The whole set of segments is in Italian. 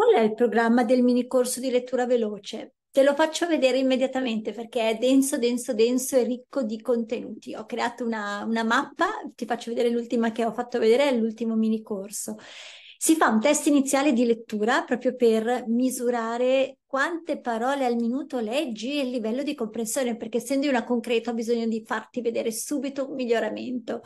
Qual è il programma del mini corso di lettura veloce? Te lo faccio vedere immediatamente perché è denso, denso, denso e ricco di contenuti. Ho creato una, una mappa, ti faccio vedere l'ultima che ho fatto vedere, è l'ultimo mini corso. Si fa un test iniziale di lettura proprio per misurare quante parole al minuto leggi e il livello di comprensione, perché essendo una concreta ho bisogno di farti vedere subito un miglioramento.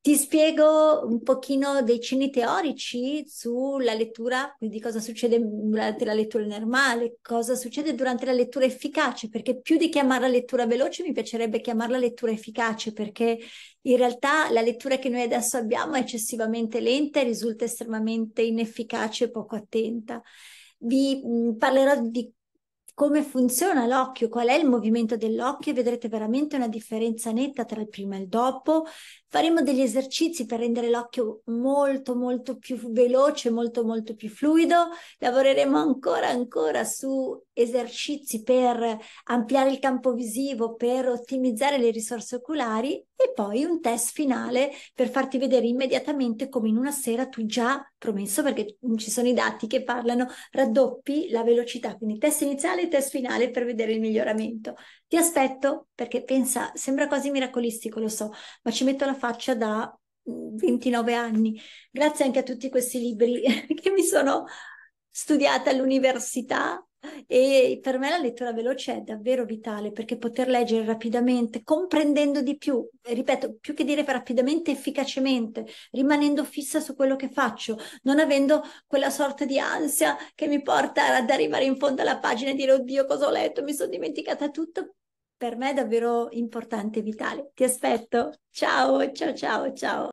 Ti spiego un pochino dei cenni teorici sulla lettura, quindi cosa succede durante la lettura normale, cosa succede durante la lettura efficace, perché più di chiamarla lettura veloce mi piacerebbe chiamarla lettura efficace, perché in realtà la lettura che noi adesso abbiamo è eccessivamente lenta e risulta estremamente inefficace e poco attenta. Vi parlerò di come funziona l'occhio, qual è il movimento dell'occhio, vedrete veramente una differenza netta tra il prima e il dopo. Faremo degli esercizi per rendere l'occhio molto molto più veloce, molto molto più fluido. Lavoreremo ancora ancora su esercizi per ampliare il campo visivo, per ottimizzare le risorse oculari e poi un test finale per farti vedere immediatamente come in una sera tu già promesso, perché ci sono i dati che parlano, raddoppi la velocità, quindi test iniziale e test finale per vedere il miglioramento. Ti aspetto perché pensa, sembra quasi miracolistico, lo so, ma ci metto la faccia da 29 mm, anni. Grazie anche a tutti questi libri che mi sono studiata all'università e per me la lettura veloce è davvero vitale perché poter leggere rapidamente, comprendendo di più, ripeto, più che dire rapidamente, efficacemente, rimanendo fissa su quello che faccio, non avendo quella sorta di ansia che mi porta ad arrivare in fondo alla pagina e dire oddio cosa ho letto, mi sono dimenticata tutto, per me è davvero importante e vitale. Ti aspetto. Ciao, ciao, ciao, ciao.